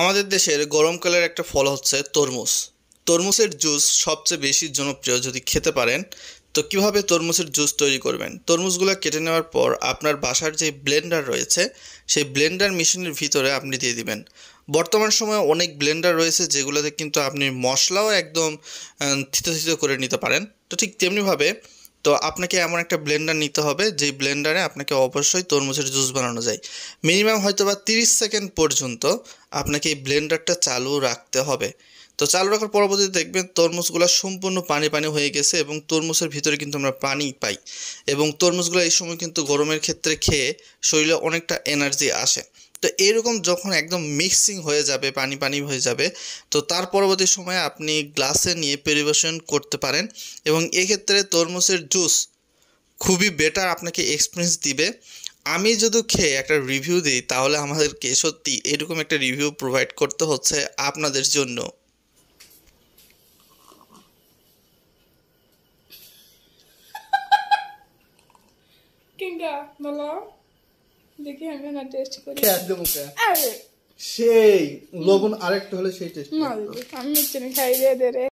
আমাদের দেশের গরমকালের একটা ফল হচ্ছে তরমুজ তরমুজের জুস সবচেয়ে বেশি জনপ্রিয় যদি খেতে পারেন তো কিভাবে তরমুজের জুস তৈরি করবেন তরমুজগুলো কেটে নেওয়ার পর আপনার বাসার যে ব্লেন্ডার রয়েছে সেই ব্লেন্ডার মেশিনের ভিতরে আপনি দিয়ে দিবেন বর্তমান সময়ে অনেক ব্লেন্ডার রয়েছে যেগুলোতে কিন্তু আপনি মশলাও একদম থিতো থিতো করে নিতে পারেন তো ঠিক তেমনিভাবে তো আপনাকে এমন একটা ব্লেন্ডার নিতে হবে যেই ব্লেন্ডারে আপনাকে অবশ্যই তরমুজের জুস বানানো যায় মিনিমাম হয়তো বা তিরিশ সেকেন্ড পর্যন্ত আপনাকে এই ব্লেন্ডারটা চালু রাখতে হবে তো চালু রাখার পরবর্তীতে দেখবেন তরমুজগুলো সম্পূর্ণ পানি পানি হয়ে গেছে এবং তরমুজের ভিতরে কিন্তু আমরা পানি পাই এবং তরমুজগুলো এই সময় কিন্তু গরমের ক্ষেত্রে খেয়ে শরীরে অনেকটা এনার্জি আসে তো এরকম যখন একদম মিক্সিং হয়ে যাবে পানি পানি হয়ে যাবে তো তার পরবর্তী সময়ে আপনি গ্লাসে নিয়ে পরিবেশন করতে পারেন এবং এক্ষেত্রে তরমুজের জুস খুবই বেটার আপনাকে এক্সপিরিয়েন্স দিবে আমি যদি খেয়ে একটা রিভিউ দিই তাহলে আমাদেরকে সত্যি এরকম একটা রিভিউ প্রোভাইড করতে হচ্ছে আপনাদের জন্য দেখি আমি না টেস্ট করি সেই লবণ আরেকটা হলে সেই টেস্ট আমি খাই দিয়ে দে রে